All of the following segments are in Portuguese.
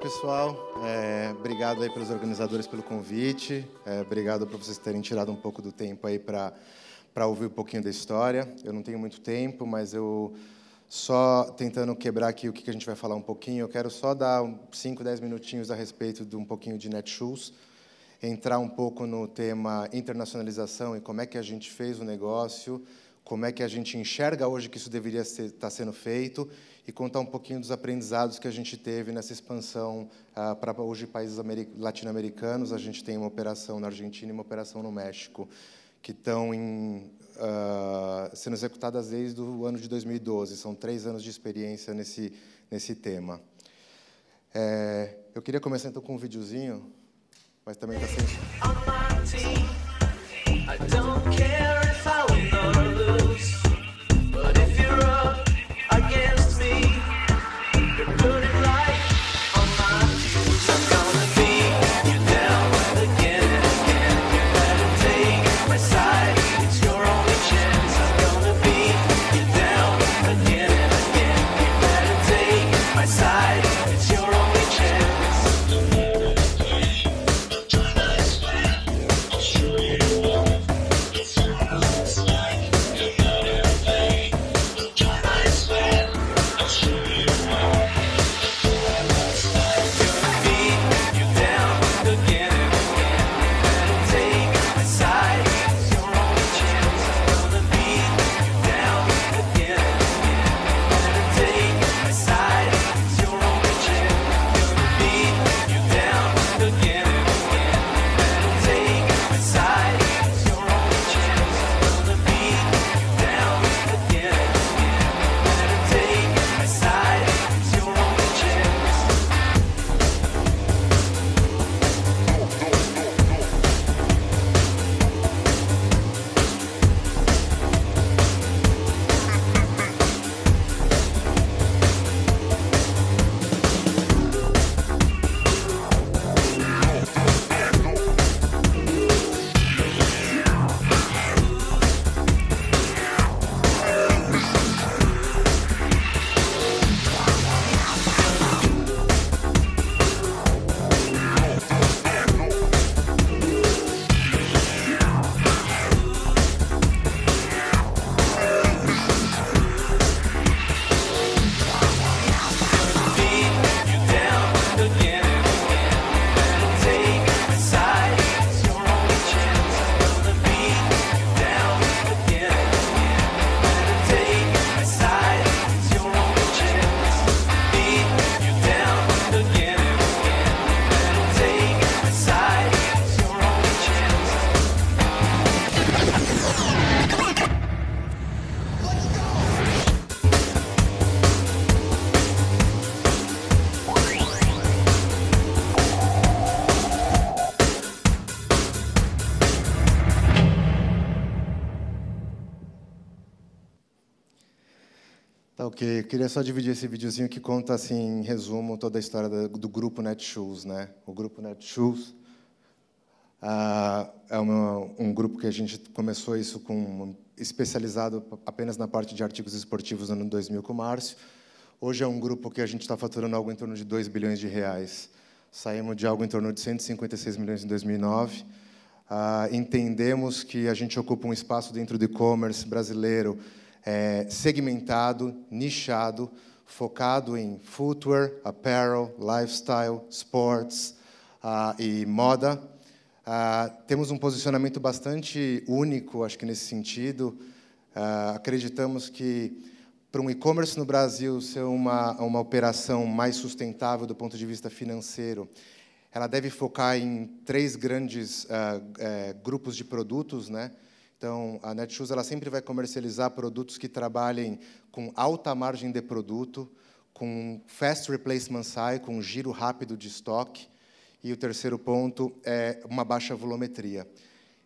pessoal. É, obrigado aí pelos organizadores pelo convite. É, obrigado por vocês terem tirado um pouco do tempo aí para para ouvir um pouquinho da história. Eu não tenho muito tempo, mas eu só tentando quebrar aqui o que a gente vai falar um pouquinho, eu quero só dar 5, 10 minutinhos a respeito de um pouquinho de Netshoes, entrar um pouco no tema internacionalização e como é que a gente fez o negócio, como é que a gente enxerga hoje que isso deveria estar tá sendo feito e contar um pouquinho dos aprendizados que a gente teve nessa expansão ah, para hoje países latino-americanos. A gente tem uma operação na Argentina e uma operação no México, que estão em, ah, sendo executadas desde o ano de 2012. São três anos de experiência nesse, nesse tema. É, eu queria começar então com um videozinho, mas também está sendo. queria só dividir esse videozinho que conta, assim, em resumo, toda a história do grupo Netshoes, né? O grupo Netshoes ah, é uma, um grupo que a gente começou isso com especializado apenas na parte de artigos esportivos no ano 2000 com o Márcio. Hoje é um grupo que a gente está faturando algo em torno de 2 bilhões de reais. Saímos de algo em torno de 156 milhões em 2009. Ah, entendemos que a gente ocupa um espaço dentro do e-commerce brasileiro é, segmentado, nichado, focado em footwear, apparel, lifestyle, sports uh, e moda. Uh, temos um posicionamento bastante único, acho que nesse sentido. Uh, acreditamos que para um e-commerce no Brasil ser uma, uma operação mais sustentável do ponto de vista financeiro, ela deve focar em três grandes é, grupos de produtos, né? Então, a Netshoes ela sempre vai comercializar produtos que trabalhem com alta margem de produto, com fast replacement cycle, com giro rápido de estoque. E o terceiro ponto é uma baixa volumetria.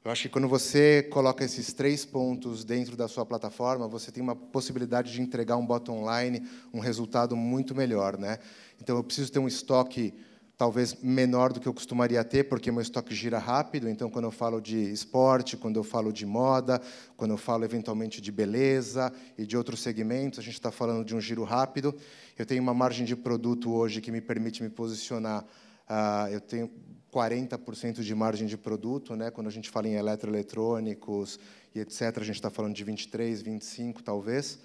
Eu acho que quando você coloca esses três pontos dentro da sua plataforma, você tem uma possibilidade de entregar um bot online, um resultado muito melhor, né? Então eu preciso ter um estoque talvez menor do que eu costumaria ter, porque meu estoque gira rápido. Então, quando eu falo de esporte, quando eu falo de moda, quando eu falo eventualmente de beleza e de outros segmentos, a gente está falando de um giro rápido. Eu tenho uma margem de produto hoje que me permite me posicionar. Uh, eu tenho 40% de margem de produto, né? Quando a gente fala em eletroeletrônicos e etc, a gente está falando de 23, 25 talvez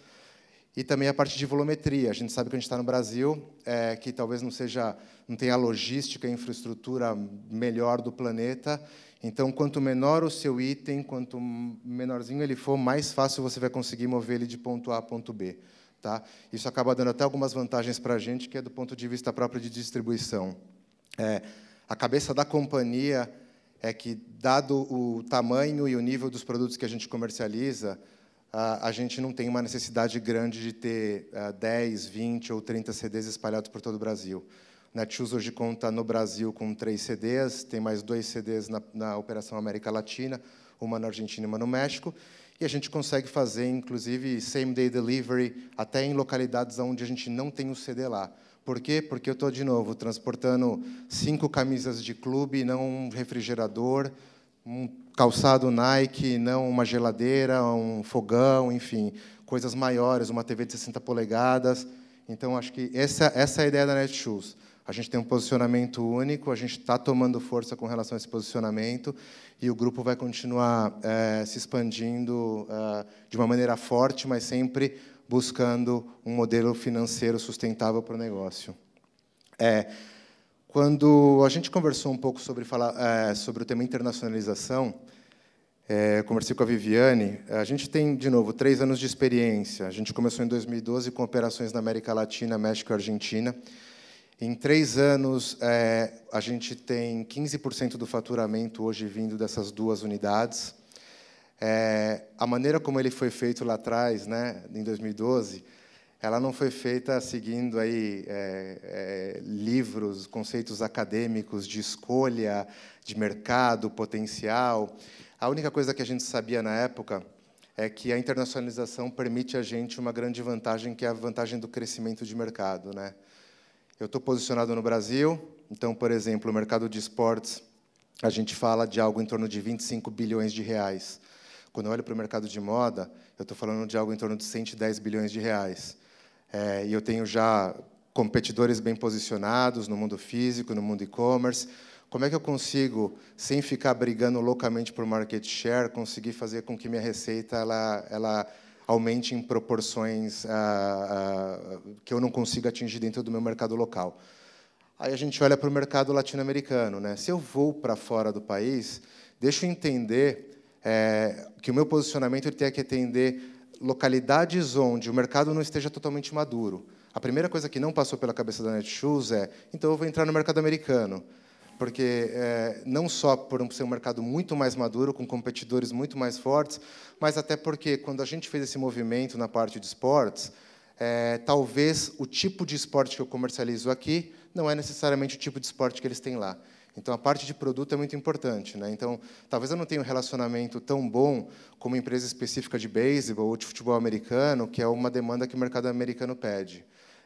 e também a parte de volumetria. A gente sabe que a gente está no Brasil, é, que talvez não seja, não tenha a logística, a infraestrutura melhor do planeta. Então, quanto menor o seu item, quanto menorzinho ele for, mais fácil você vai conseguir mover ele de ponto A a ponto B. Tá? Isso acaba dando até algumas vantagens para a gente, que é do ponto de vista próprio de distribuição. É, a cabeça da companhia é que, dado o tamanho e o nível dos produtos que a gente comercializa, a gente não tem uma necessidade grande de ter 10, é, 20 ou 30 CDs espalhados por todo o Brasil. Netshoes hoje conta no Brasil com três CDs, tem mais dois CDs na, na Operação América Latina, uma na Argentina e uma no México, e a gente consegue fazer, inclusive, same-day delivery até em localidades onde a gente não tem o CD lá. Por quê? Porque eu estou, de novo, transportando cinco camisas de clube, não um refrigerador, um calçado Nike, não uma geladeira, um fogão, enfim, coisas maiores, uma TV de 60 polegadas. Então, acho que essa, essa é a ideia da Netshoes. A gente tem um posicionamento único, a gente está tomando força com relação a esse posicionamento e o grupo vai continuar é, se expandindo é, de uma maneira forte, mas sempre buscando um modelo financeiro sustentável para o negócio. É, quando a gente conversou um pouco sobre, falar, é, sobre o tema internacionalização, é, conversei com a Viviane, a gente tem, de novo, três anos de experiência. A gente começou em 2012 com operações na América Latina, México e Argentina. Em três anos, é, a gente tem 15% do faturamento hoje vindo dessas duas unidades. É, a maneira como ele foi feito lá atrás, né, em 2012, ela não foi feita seguindo aí é, é, livros, conceitos acadêmicos de escolha, de mercado, potencial. A única coisa que a gente sabia na época é que a internacionalização permite a gente uma grande vantagem, que é a vantagem do crescimento de mercado, né? Eu estou posicionado no Brasil, então, por exemplo, o mercado de esportes, a gente fala de algo em torno de 25 bilhões de reais. Quando eu olho para o mercado de moda, eu estou falando de algo em torno de 110 bilhões de reais. É, e eu tenho já competidores bem posicionados no mundo físico, no mundo e-commerce. Como é que eu consigo, sem ficar brigando loucamente por market share, conseguir fazer com que minha receita ela, ela aumente em proporções ah, ah, que eu não consigo atingir dentro do meu mercado local? Aí a gente olha para o mercado latino-americano. Né? Se eu vou para fora do país, deixa eu entender é, que o meu posicionamento ele tem que atender localidades onde o mercado não esteja totalmente maduro. A primeira coisa que não passou pela cabeça da Netshoes é: então eu vou entrar no mercado americano. Porque é, não só por ser um mercado muito mais maduro, com competidores muito mais fortes, mas até porque quando a gente fez esse movimento na parte de esportes, é, talvez o tipo de esporte que eu comercializo aqui não é necessariamente o tipo de esporte que eles têm lá. Então, a parte de produto é muito importante. Né? Então, talvez eu não tenha um relacionamento tão bom como uma empresa específica de beisebol ou de futebol americano, que é uma demanda que o mercado americano pede.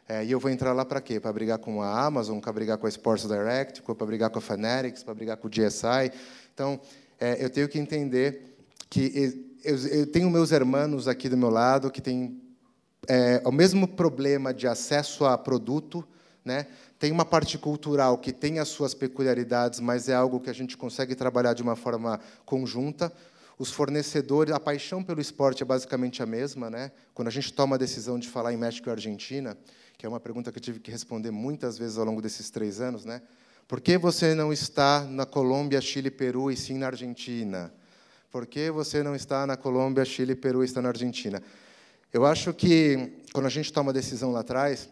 É, e eu vou entrar lá para quê? Para brigar com a Amazon, para brigar com a Sports Direct, para brigar com a Fanatics, para brigar com o GSI. Então, é, eu tenho que entender que eu, eu, tenho meus irmãos aqui do meu lado que têm é, o mesmo problema de acesso a produto, né? Tem uma parte cultural que tem as suas peculiaridades, mas é algo que a gente consegue trabalhar de uma forma conjunta. Os fornecedores, a paixão pelo esporte é basicamente a mesma. Né? Quando a gente toma a decisão de falar em México e Argentina, que é uma pergunta que eu tive que responder muitas vezes ao longo desses três anos, né? por que você não está na Colômbia, Chile, Peru e sim na Argentina? Por que você não está na Colômbia, Chile, Peru e está na Argentina? Eu acho que, quando a gente toma a decisão lá atrás,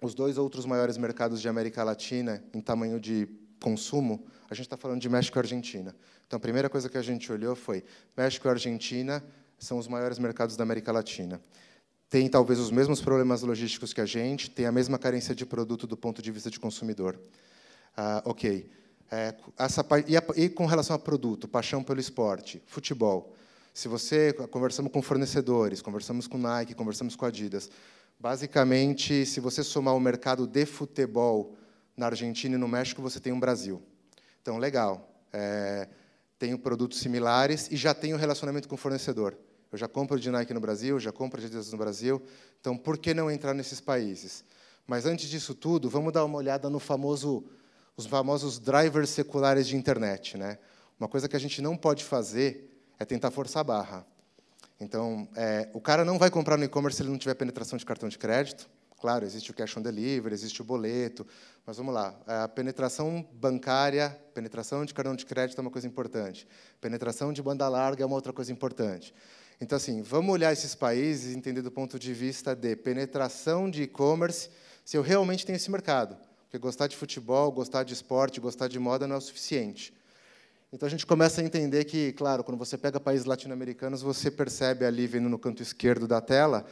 os dois outros maiores mercados de América Latina em tamanho de consumo, a gente está falando de México e Argentina. Então, a primeira coisa que a gente olhou foi México e Argentina são os maiores mercados da América Latina. Tem talvez os mesmos problemas logísticos que a gente, tem a mesma carência de produto do ponto de vista de consumidor. Ah, ok. É, essa, e, a, e com relação a produto, paixão pelo esporte, futebol. Se você conversamos com fornecedores, conversamos com Nike, conversamos com Adidas, Basicamente, se você somar o mercado de futebol na Argentina e no México, você tem um Brasil. Então, legal. É, tenho produtos similares e já tenho relacionamento com o fornecedor. Eu já compro de Nike no Brasil, já compro de Adidas no Brasil. Então, por que não entrar nesses países? Mas antes disso tudo, vamos dar uma olhada no famoso, os famosos drivers seculares de internet, né? Uma coisa que a gente não pode fazer é tentar forçar a barra. Então, é, o cara não vai comprar no e-commerce se ele não tiver penetração de cartão de crédito. Claro, existe o cash on delivery, existe o boleto, mas vamos lá. É, a penetração bancária, penetração de cartão de crédito é uma coisa importante. Penetração de banda larga é uma outra coisa importante. Então, assim, vamos olhar esses países e entender do ponto de vista de penetração de e-commerce, se eu realmente tenho esse mercado. Porque gostar de futebol, gostar de esporte, gostar de moda não é o suficiente. Então a gente começa a entender que, claro, quando você pega países latino-americanos, você percebe ali, vendo no canto esquerdo da tela,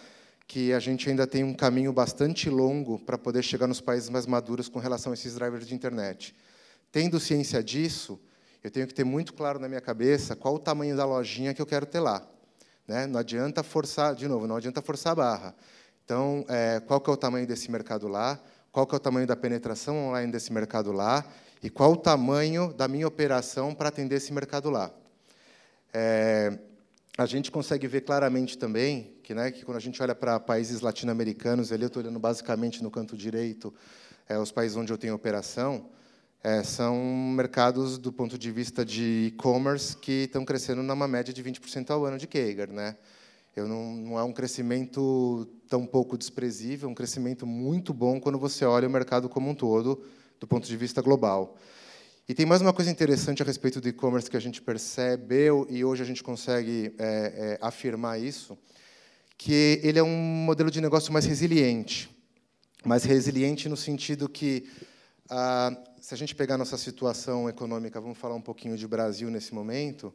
que a gente ainda tem um caminho bastante longo para poder chegar nos países mais maduros com relação a esses drivers de internet. Tendo ciência disso, eu tenho que ter muito claro na minha cabeça qual o tamanho da lojinha que eu quero ter lá. Né? Não adianta forçar, de novo, não adianta forçar a barra. Então, é, qual que é o tamanho desse mercado lá? Qual que é o tamanho da penetração online desse mercado lá? e qual o tamanho da minha operação para atender esse mercado lá. É, a gente consegue ver claramente também que, né, que quando a gente olha para países latino-americanos, ali eu estou olhando basicamente no canto direito é, os países onde eu tenho operação, é, são mercados do ponto de vista de e-commerce que estão crescendo numa média de 20% ao ano de Kager, né? Eu não, não é um crescimento tão pouco desprezível, é um crescimento muito bom quando você olha o mercado como um todo do ponto de vista global. E tem mais uma coisa interessante a respeito do e-commerce que a gente percebeu e hoje a gente consegue é, é, afirmar isso, que ele é um modelo de negócio mais resiliente, mais resiliente no sentido que ah, se a gente pegar nossa situação econômica, vamos falar um pouquinho de Brasil nesse momento,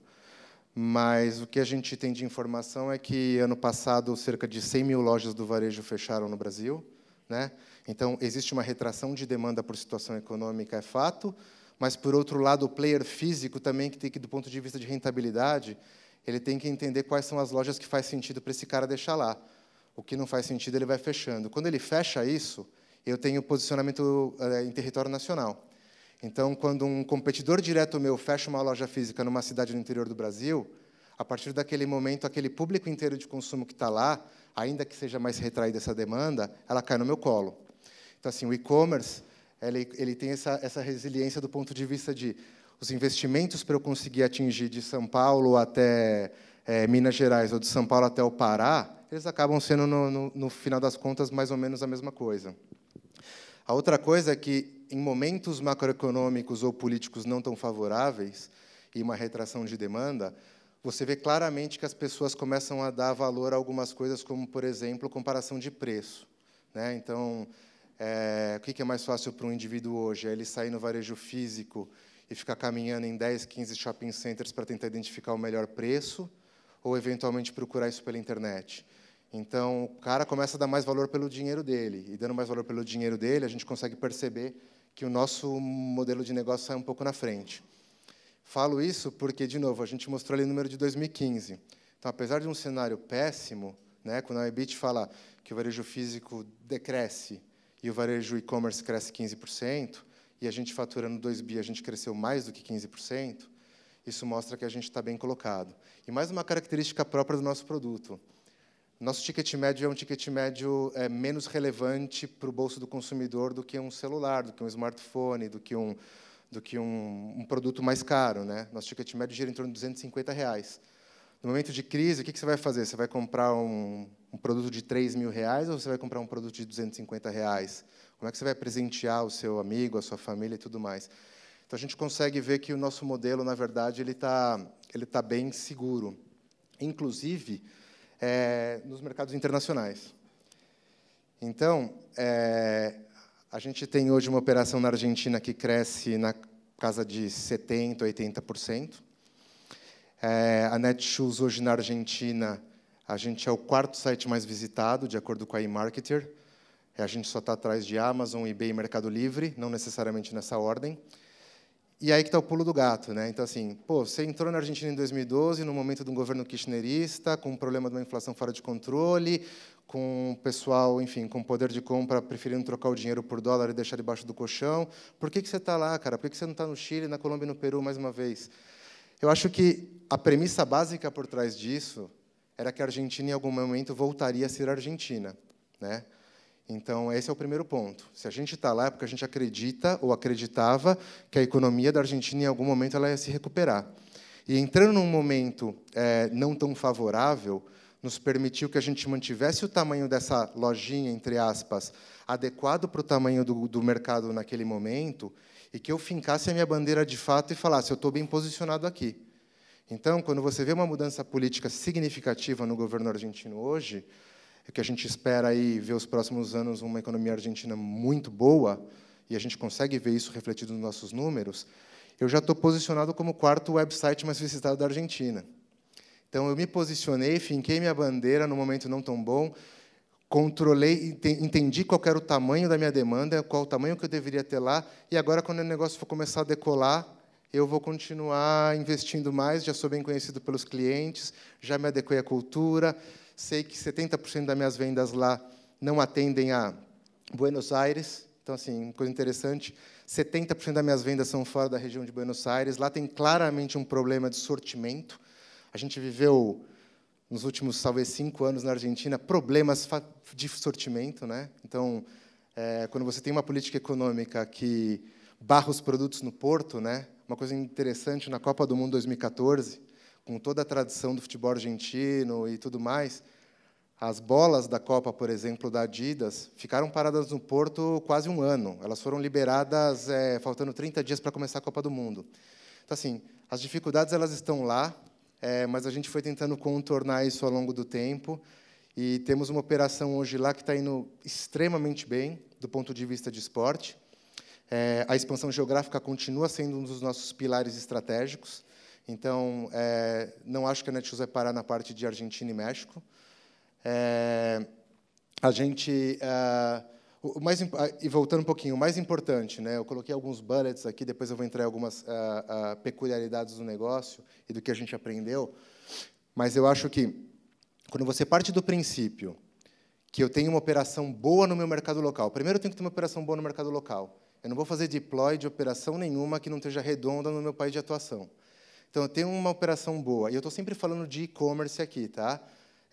mas o que a gente tem de informação é que ano passado cerca de 100 mil lojas do varejo fecharam no Brasil, né? Então, existe uma retração de demanda por situação econômica, é fato, mas, por outro lado, o player físico também, que tem que, do ponto de vista de rentabilidade, ele tem que entender quais são as lojas que faz sentido para esse cara deixar lá. O que não faz sentido, ele vai fechando. Quando ele fecha isso, eu tenho posicionamento é, em território nacional. Então, quando um competidor direto meu fecha uma loja física numa cidade no interior do Brasil, a partir daquele momento, aquele público inteiro de consumo que está lá, ainda que seja mais retraída essa demanda, ela cai no meu colo. Então, assim, o e-commerce ele, ele tem essa, essa resiliência do ponto de vista de os investimentos para eu conseguir atingir de São Paulo até é, Minas Gerais ou de São Paulo até o Pará, eles acabam sendo, no, no, no final das contas, mais ou menos a mesma coisa. A outra coisa é que, em momentos macroeconômicos ou políticos não tão favoráveis e uma retração de demanda, você vê claramente que as pessoas começam a dar valor a algumas coisas, como, por exemplo, comparação de preço. Né? Então, é, o que é mais fácil para um indivíduo hoje? É ele sair no varejo físico e ficar caminhando em 10, 15 shopping centers para tentar identificar o melhor preço, ou eventualmente procurar isso pela internet. Então, o cara começa a dar mais valor pelo dinheiro dele, e dando mais valor pelo dinheiro dele, a gente consegue perceber que o nosso modelo de negócio sai um pouco na frente. Falo isso porque, de novo, a gente mostrou ali o número de 2015. Então, apesar de um cenário péssimo, né, quando a EBIT fala que o varejo físico decresce e o varejo e-commerce cresce 15%, e a gente faturando 2 bi, a gente cresceu mais do que 15%, isso mostra que a gente está bem colocado. E mais uma característica própria do nosso produto. Nosso ticket médio é um ticket médio é, menos relevante para o bolso do consumidor do que um celular, do que um smartphone, do que um, do que um, um produto mais caro. Né? Nosso ticket médio gira em torno de 250 reais. No momento de crise, o que você vai fazer? Você vai comprar um, um produto de 3 mil reais ou você vai comprar um produto de 250 reais? Como é que você vai presentear o seu amigo, a sua família e tudo mais? Então, a gente consegue ver que o nosso modelo, na verdade, ele está ele tá bem seguro, inclusive é, nos mercados internacionais. Então, é, a gente tem hoje uma operação na Argentina que cresce na casa de 70%, 80%. É, a Netshoes hoje na Argentina, a gente é o quarto site mais visitado, de acordo com a eMarketer. É, a gente só está atrás de Amazon, eBay e Mercado Livre, não necessariamente nessa ordem. E aí que está o pulo do gato. Né? Então, assim, pô, você entrou na Argentina em 2012, no momento de um governo kirchnerista, com um problema de uma inflação fora de controle, com o pessoal, enfim, com poder de compra preferindo trocar o dinheiro por dólar e deixar debaixo do colchão. Por que, que você está lá, cara? Por que, que você não está no Chile, na Colômbia e no Peru mais uma vez? Eu acho que a premissa básica por trás disso era que a Argentina, em algum momento, voltaria a ser Argentina. Né? Então, esse é o primeiro ponto. Se a gente está lá, é porque a gente acredita ou acreditava que a economia da Argentina, em algum momento, ela ia se recuperar. E entrando num momento é, não tão favorável, nos permitiu que a gente mantivesse o tamanho dessa lojinha, entre aspas, adequado para o tamanho do, do mercado naquele momento, e que eu fincasse a minha bandeira de fato e falasse: eu estou bem posicionado aqui. Então, quando você vê uma mudança política significativa no governo argentino hoje, é que a gente espera aí ver os próximos anos uma economia argentina muito boa, e a gente consegue ver isso refletido nos nossos números, eu já estou posicionado como o quarto website mais visitado da Argentina. Então, eu me posicionei, finquei minha bandeira no momento não tão bom, controlei, entendi qual era o tamanho da minha demanda, qual o tamanho que eu deveria ter lá, e agora, quando o negócio for começar a decolar, eu vou continuar investindo mais, já sou bem conhecido pelos clientes, já me adequei à cultura, sei que 70% das minhas vendas lá não atendem a Buenos Aires, então, assim, uma coisa interessante, 70% das minhas vendas são fora da região de Buenos Aires, lá tem claramente um problema de sortimento, a gente viveu nos últimos, talvez, cinco anos na Argentina, problemas de sortimento. Né? Então, é, quando você tem uma política econômica que barra os produtos no porto, né? uma coisa interessante na Copa do Mundo 2014, com toda a tradição do futebol argentino e tudo mais, as bolas da Copa, por exemplo, da Adidas, ficaram paradas no porto quase um ano. Elas foram liberadas é, faltando 30 dias para começar a Copa do Mundo. Então, assim, as dificuldades elas estão lá é, mas a gente foi tentando contornar isso ao longo do tempo. E temos uma operação hoje lá que está indo extremamente bem do ponto de vista de esporte. É, a expansão geográfica continua sendo um dos nossos pilares estratégicos. Então, é, não acho que a Netshoes vai parar na parte de Argentina e México. É, a gente é, o mais, ah, e voltando um pouquinho, o mais importante, né? Eu coloquei alguns bullets aqui, depois eu vou entrar em algumas uh, uh, peculiaridades do negócio e do que a gente aprendeu. Mas eu acho que quando você parte do princípio que eu tenho uma operação boa no meu mercado local, primeiro eu tenho que ter uma operação boa no mercado local. Eu não vou fazer deploy de operação nenhuma que não esteja redonda no meu país de atuação. Então eu tenho uma operação boa e eu estou sempre falando de e-commerce aqui, tá?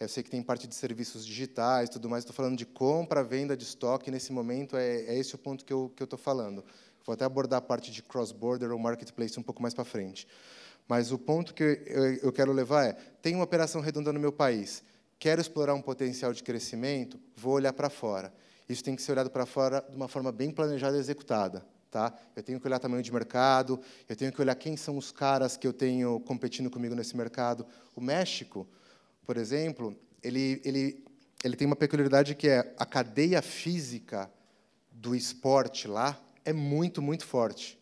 É, eu sei que tem parte de serviços digitais tudo mais, estou falando de compra, venda de estoque, nesse momento é, é esse o ponto que eu estou falando. Vou até abordar a parte de cross-border ou marketplace um pouco mais para frente. Mas o ponto que eu quero levar é: tem uma operação redonda no meu país, quero explorar um potencial de crescimento, vou olhar para fora. Isso tem que ser olhado para fora de uma forma bem planejada e executada. Tá? Eu tenho que olhar tamanho de mercado, eu tenho que olhar quem são os caras que eu tenho competindo comigo nesse mercado. O México, por exemplo, ele, ele, ele tem uma peculiaridade que é a cadeia física do esporte lá é muito, muito forte.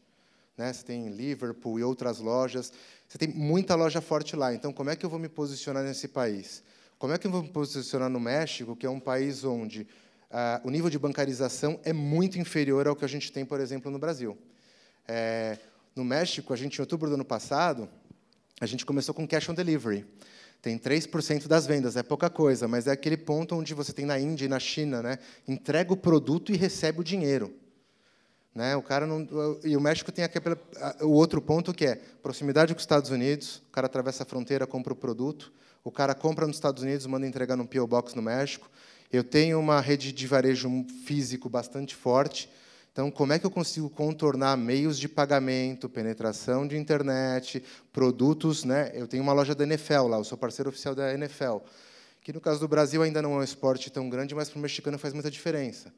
Né? Você tem Liverpool e outras lojas. Você tem muita loja forte lá. Então, como é que eu vou me posicionar nesse país? Como é que eu vou me posicionar no México, que é um país onde ah, o nível de bancarização é muito inferior ao que a gente tem, por exemplo, no Brasil? É, no México, a gente, em outubro do ano passado, a gente começou com cash on delivery tem 3% das vendas, é pouca coisa, mas é aquele ponto onde você tem na Índia e na China, né? entrega o produto e recebe o dinheiro. Né? O cara não, e o México tem aqui o outro ponto que é proximidade com os Estados Unidos, o cara atravessa a fronteira, compra o produto, o cara compra nos Estados Unidos, manda entregar num P.O. Box no México. Eu tenho uma rede de varejo físico bastante forte, então, como é que eu consigo contornar meios de pagamento, penetração de internet, produtos? Né? Eu tenho uma loja da NFL lá, eu sou parceiro oficial da NFL, que no caso do Brasil ainda não é um esporte tão grande, mas para o mexicano faz muita diferença.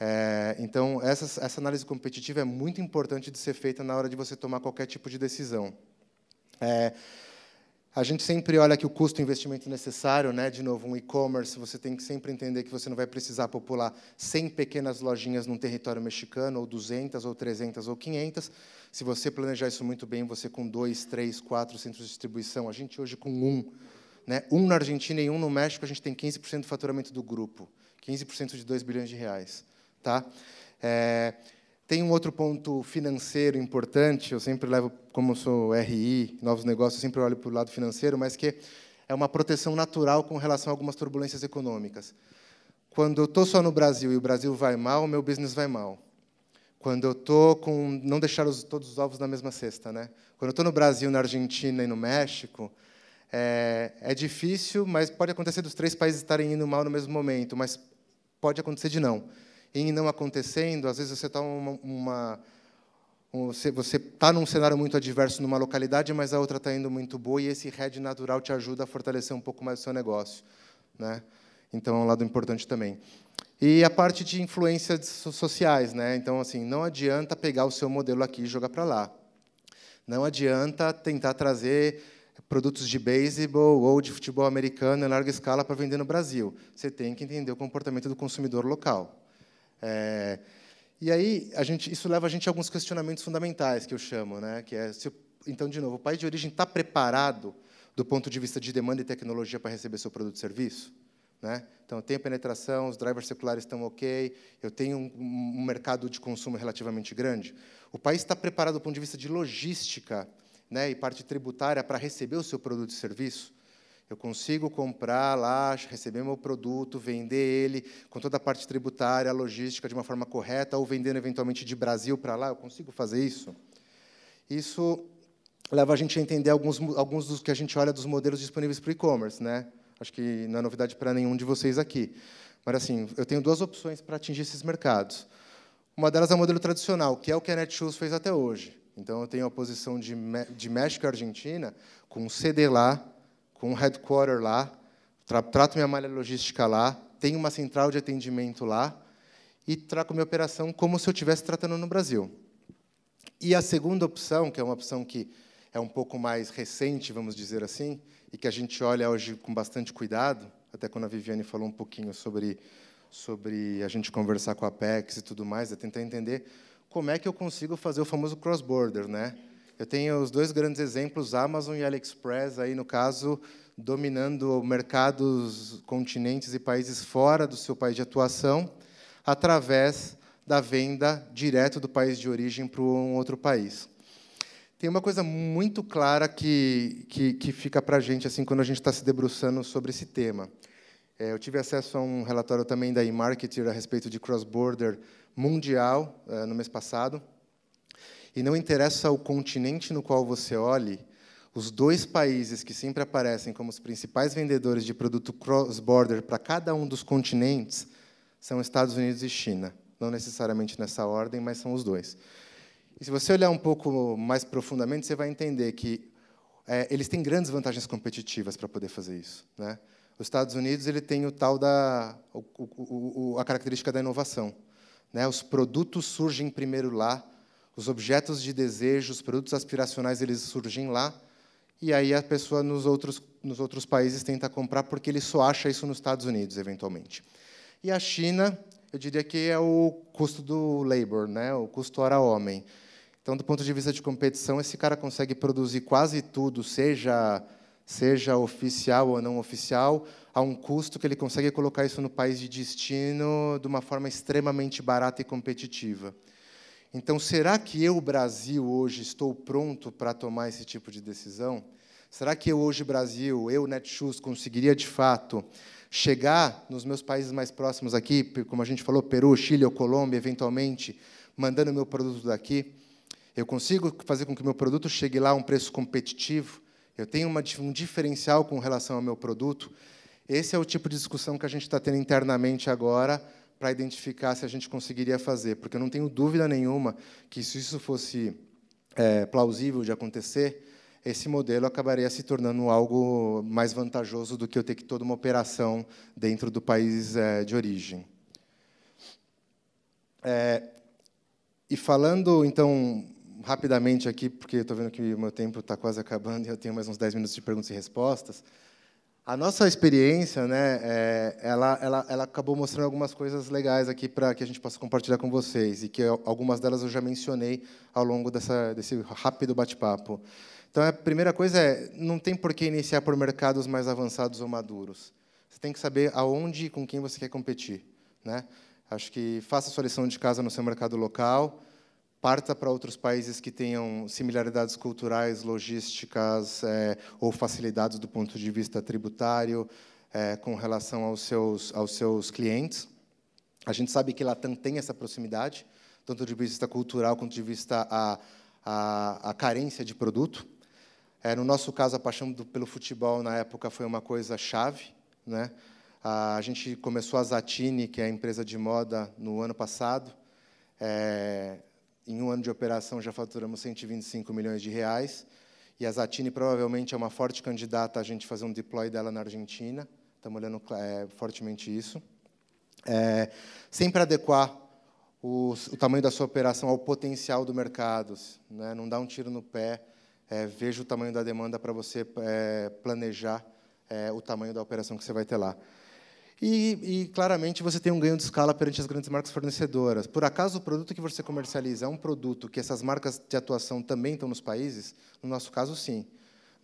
É, então, essa, essa análise competitiva é muito importante de ser feita na hora de você tomar qualquer tipo de decisão. É, a gente sempre olha que o custo investimento necessário, né? De novo, um e-commerce, você tem que sempre entender que você não vai precisar popular 100 pequenas lojinhas num território mexicano, ou 200, ou 300, ou 500. Se você planejar isso muito bem, você com dois, três, quatro centros de distribuição, a gente hoje com um, né? Um na Argentina e um no México, a gente tem 15% do faturamento do grupo, 15% de 2 bilhões de reais, tá? É... Tem um outro ponto financeiro importante, eu sempre levo, como sou RI, novos negócios, sempre olho para o lado financeiro, mas que é uma proteção natural com relação a algumas turbulências econômicas. Quando eu estou só no Brasil e o Brasil vai mal, meu business vai mal. Quando eu estou com. Não deixar os, todos os ovos na mesma cesta, né? Quando eu estou no Brasil, na Argentina e no México, é, é difícil, mas pode acontecer dos três países estarem indo mal no mesmo momento, mas pode acontecer de não em não acontecendo, às vezes você está uma, uma você está num cenário muito adverso numa localidade, mas a outra está indo muito boa, e esse red natural te ajuda a fortalecer um pouco mais o seu negócio. Né? Então, é um lado importante também. E a parte de influências sociais. Né? Então, assim, não adianta pegar o seu modelo aqui e jogar para lá. Não adianta tentar trazer produtos de beisebol ou de futebol americano em larga escala para vender no Brasil. Você tem que entender o comportamento do consumidor local. É, e aí, gente, isso leva a gente a alguns questionamentos fundamentais que eu chamo, né? Que é, se, então, de novo, o país de origem está preparado do ponto de vista de demanda e tecnologia para receber seu produto e serviço? Né? Então, eu tenho penetração, os drivers seculares estão ok, eu tenho um, um mercado de consumo relativamente grande. O país está preparado do ponto de vista de logística né, e parte tributária para receber o seu produto e serviço? Eu consigo comprar lá, receber meu produto, vender ele com toda a parte tributária, logística de uma forma correta, ou vendendo eventualmente de Brasil para lá, eu consigo fazer isso? Isso leva a gente a entender alguns, alguns dos que a gente olha dos modelos disponíveis para o e-commerce. Né? Acho que não é novidade para nenhum de vocês aqui. Mas, assim, eu tenho duas opções para atingir esses mercados. Uma delas é o modelo tradicional, que é o que a Netshoes fez até hoje. Então, eu tenho a posição de, de México e Argentina, com um CD lá, com um headquarter lá, tra trato minha malha logística lá, tenho uma central de atendimento lá e trato minha operação como se eu estivesse tratando no Brasil. E a segunda opção, que é uma opção que é um pouco mais recente, vamos dizer assim, e que a gente olha hoje com bastante cuidado, até quando a Viviane falou um pouquinho sobre, sobre a gente conversar com a Apex e tudo mais, é tentar entender como é que eu consigo fazer o famoso cross-border, né? Eu tenho os dois grandes exemplos, Amazon e AliExpress, aí no caso, dominando mercados, continentes e países fora do seu país de atuação, através da venda direto do país de origem para um outro país. Tem uma coisa muito clara que, que, que fica para a gente assim, quando a gente está se debruçando sobre esse tema. É, eu tive acesso a um relatório também da eMarketer a respeito de cross-border mundial é, no mês passado. E não interessa o continente no qual você olhe, os dois países que sempre aparecem como os principais vendedores de produto cross-border para cada um dos continentes são Estados Unidos e China. Não necessariamente nessa ordem, mas são os dois. E se você olhar um pouco mais profundamente, você vai entender que é, eles têm grandes vantagens competitivas para poder fazer isso. Né? Os Estados Unidos ele tem o tal da o, o, o, a característica da inovação. Né? Os produtos surgem primeiro lá os objetos de desejo, os produtos aspiracionais, eles surgem lá, e aí a pessoa nos outros, nos outros países tenta comprar porque ele só acha isso nos Estados Unidos, eventualmente. E a China, eu diria que é o custo do labor, né? o custo hora-homem. Então, do ponto de vista de competição, esse cara consegue produzir quase tudo, seja seja oficial ou não oficial, a um custo que ele consegue colocar isso no país de destino de uma forma extremamente barata e competitiva. Então, será que eu, Brasil, hoje estou pronto para tomar esse tipo de decisão? Será que eu, hoje, Brasil, eu, Netshoes, conseguiria de fato chegar nos meus países mais próximos aqui, como a gente falou, Peru, Chile ou Colômbia, eventualmente, mandando meu produto daqui? Eu consigo fazer com que meu produto chegue lá a um preço competitivo? Eu tenho uma, um diferencial com relação ao meu produto? Esse é o tipo de discussão que a gente está tendo internamente agora para identificar se a gente conseguiria fazer, porque eu não tenho dúvida nenhuma que se isso fosse é, plausível de acontecer, esse modelo acabaria se tornando algo mais vantajoso do que eu ter que toda uma operação dentro do país é, de origem. É, e falando, então, rapidamente aqui, porque estou vendo que meu tempo está quase acabando e eu tenho mais uns 10 minutos de perguntas e respostas, a nossa experiência, né, é, ela, ela, ela acabou mostrando algumas coisas legais aqui para que a gente possa compartilhar com vocês e que algumas delas eu já mencionei ao longo dessa, desse rápido bate-papo. Então, a primeira coisa é não tem por que iniciar por mercados mais avançados ou maduros. Você tem que saber aonde e com quem você quer competir, né? Acho que faça a sua lição de casa no seu mercado local parta para outros países que tenham similaridades culturais, logísticas é, ou facilidades do ponto de vista tributário é, com relação aos seus, aos seus clientes. A gente sabe que Latam tem essa proximidade, tanto de vista cultural quanto de vista a, a, a carência de produto. É, no nosso caso, a paixão do, pelo futebol na época foi uma coisa chave, né? A gente começou a Zatini, que é a empresa de moda, no ano passado. É, em um ano de operação já faturamos 125 milhões de reais. E a Zatini provavelmente é uma forte candidata a gente fazer um deploy dela na Argentina. Estamos olhando é, fortemente isso. É, sempre adequar o, o, tamanho da sua operação ao potencial do mercado. Né? Não dá um tiro no pé. É, veja o tamanho da demanda para você é, planejar é, o tamanho da operação que você vai ter lá. E, e, claramente você tem um ganho de escala perante as grandes marcas fornecedoras. Por acaso o produto que você comercializa é um produto que essas marcas de atuação também estão nos países? No nosso caso, sim.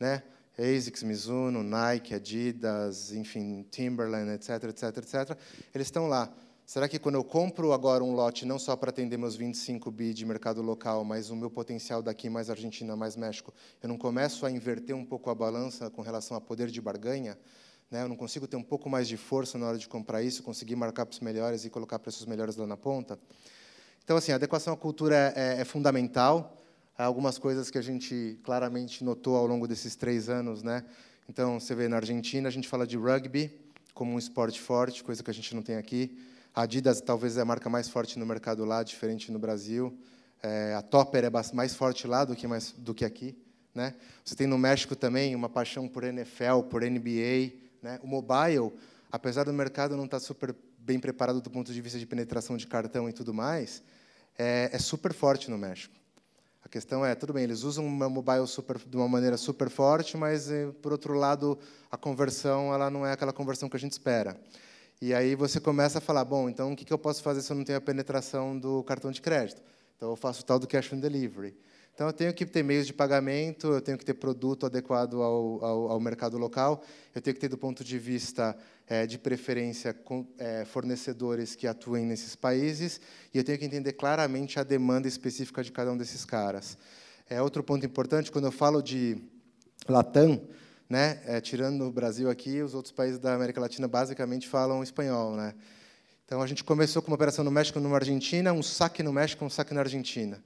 Né? ASICS, Mizuno, Nike, Adidas, enfim, Timberland, etc, etc, etc. Eles estão lá. Será que quando eu compro agora um lote não só para atender meus 25 bi de mercado local, mas o meu potencial daqui mais Argentina, mais México, eu não começo a inverter um pouco a balança com relação a poder de barganha? Né? Eu não consigo ter um pouco mais de força na hora de comprar isso, conseguir marcar para os melhores e colocar preços melhores lá na ponta. Então, assim, a adequação à cultura é, é, é fundamental. Há algumas coisas que a gente claramente notou ao longo desses três anos, né? Então, você vê na Argentina, a gente fala de rugby como um esporte forte, coisa que a gente não tem aqui. A Adidas talvez é a marca mais forte no mercado lá, diferente no Brasil. É, a Topper é mais forte lá do que, mais, do que aqui. Né? Você tem no México também uma paixão por NFL, por NBA, né? O mobile, apesar do mercado não estar tá super bem preparado do ponto de vista de penetração de cartão e tudo mais, é, é super forte no México. A questão é, tudo bem, eles usam o mobile super, de uma maneira super forte, mas, eh, por outro lado, a conversão ela não é aquela conversão que a gente espera. E aí você começa a falar, bom, então o que eu posso fazer se eu não tenho a penetração do cartão de crédito? Então eu faço o tal do cash on delivery. Então, eu tenho que ter meios de pagamento, eu tenho que ter produto adequado ao, ao, ao mercado local, eu tenho que ter, do ponto de vista é, de preferência, com, é, fornecedores que atuem nesses países, e eu tenho que entender claramente a demanda específica de cada um desses caras. É outro ponto importante, quando eu falo de Latam, né, é, tirando o Brasil aqui, os outros países da América Latina basicamente falam espanhol. Né? Então, a gente começou com uma operação no México, numa Argentina, um saque no México, um saque na Argentina.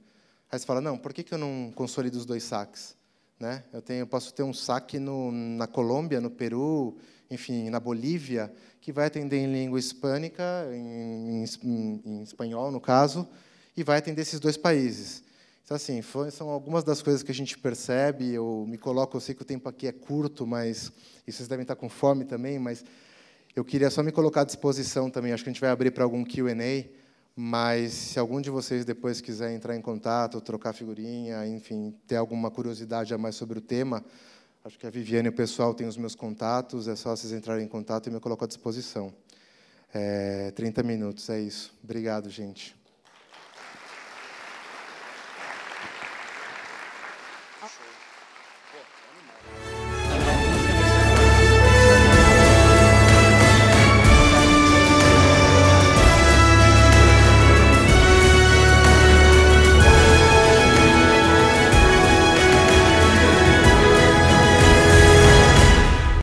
Aí você fala, não, por que, que eu não consolido os dois saques? Né? Eu, tenho, eu posso ter um saque no, na Colômbia, no Peru, enfim, na Bolívia, que vai atender em língua hispânica, em, em, em espanhol, no caso, e vai atender esses dois países. Então, assim, foi, são algumas das coisas que a gente percebe. Eu me coloco, eu sei que o tempo aqui é curto, mas e vocês devem estar com fome também, mas eu queria só me colocar à disposição também. Acho que a gente vai abrir para algum Q&A mas se algum de vocês depois quiser entrar em contato, trocar figurinha, enfim, ter alguma curiosidade a mais sobre o tema, acho que a Viviane e o pessoal têm os meus contatos, é só vocês entrarem em contato e me coloco à disposição. É, 30 minutos, é isso. Obrigado, gente.